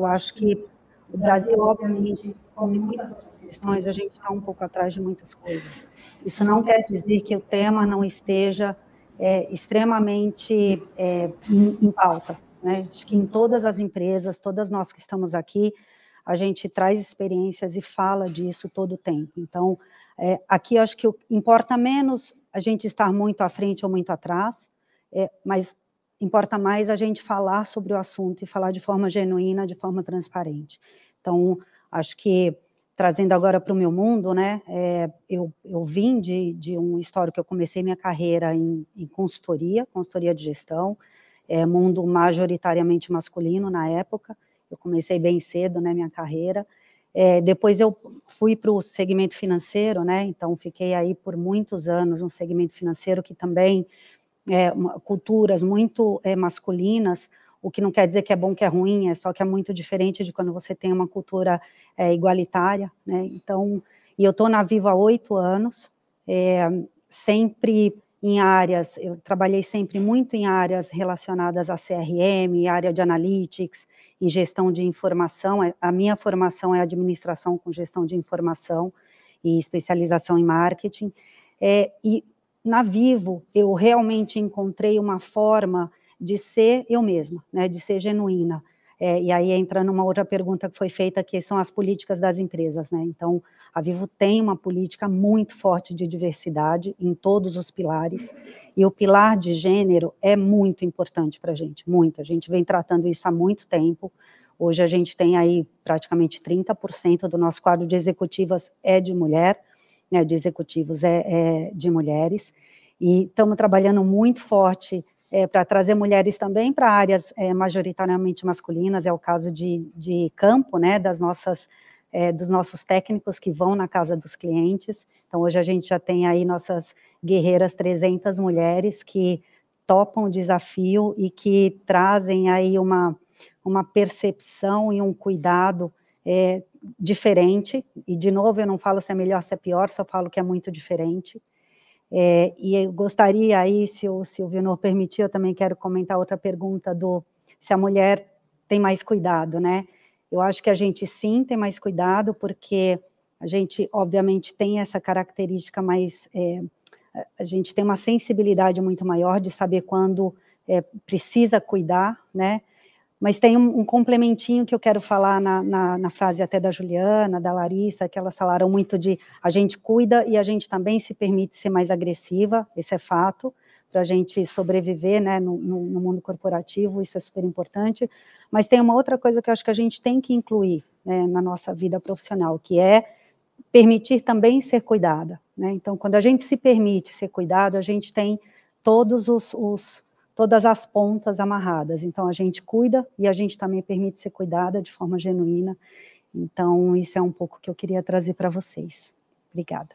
Eu acho que o Brasil, obviamente, como muitas outras questões, a gente está um pouco atrás de muitas coisas. Isso não quer dizer que o tema não esteja é, extremamente é, em, em, pauta. Né? Acho que em todas as empresas, todas nós que estamos aqui, a gente traz experiências e fala disso todo o tempo. Então, é, aqui acho que importa menos a gente estar muito à frente ou muito atrás, é, mas importa mais a gente falar sobre o assunto e falar de forma genuína, de forma transparente. Então, acho que trazendo agora para o meu mundo, né? É, eu, eu vim de, de um histórico que eu comecei minha carreira em, em consultoria, consultoria de gestão, é, mundo majoritariamente masculino na época. Eu comecei bem cedo, né, minha carreira. É, depois eu fui para o segmento financeiro, né? Então fiquei aí por muitos anos no segmento financeiro que também é, culturas muito é, masculinas, o que não quer dizer que é bom, que é ruim, é só que é muito diferente de quando você tem uma cultura é, igualitária, né? Então, e eu estou na Viva há oito anos, é, sempre em áreas, eu trabalhei sempre muito em áreas relacionadas a CRM, área de analytics, em gestão de informação, é, a minha formação é administração com gestão de informação e especialização em marketing, é, e na Vivo, eu realmente encontrei uma forma de ser eu mesma, né, de ser genuína. É, e aí entra numa outra pergunta que foi feita, que são as políticas das empresas, né? Então, a Vivo tem uma política muito forte de diversidade em todos os pilares, e o pilar de gênero é muito importante para a gente, muito. A gente vem tratando isso há muito tempo. Hoje a gente tem aí praticamente 30% do nosso quadro de executivas é de mulher, né, de executivos é, é de mulheres, e estamos trabalhando muito forte é, para trazer mulheres também para áreas é, majoritariamente masculinas, é o caso de, de campo, né, das nossas, é, dos nossos técnicos que vão na casa dos clientes, então hoje a gente já tem aí nossas guerreiras 300 mulheres que topam o desafio e que trazem aí uma, uma percepção e um cuidado é, diferente, e de novo eu não falo se é melhor, se é pior, só falo que é muito diferente. É, e eu gostaria aí, se o Silvio não permitir, eu também quero comentar outra pergunta do se a mulher tem mais cuidado, né? Eu acho que a gente sim tem mais cuidado, porque a gente, obviamente, tem essa característica mais. É, a gente tem uma sensibilidade muito maior de saber quando é, precisa cuidar, né? Mas tem um, um, complementinho que eu quero falar na, na, na, frase até da Juliana, da Larissa, que elas falaram muito de a gente cuida e a gente também se permite ser mais agressiva, esse é fato, para a gente sobreviver né, no, no, no, mundo corporativo, isso é super importante. Mas tem uma outra coisa que eu acho que a gente tem que incluir né, na nossa vida profissional, que é permitir também ser cuidada. Né? Então, quando a gente se permite ser cuidado, a gente tem todos os, os todas as pontas amarradas. Então, a gente cuida e a gente também permite ser cuidada de forma genuína. Então, isso é um pouco que eu queria trazer para vocês. Obrigada.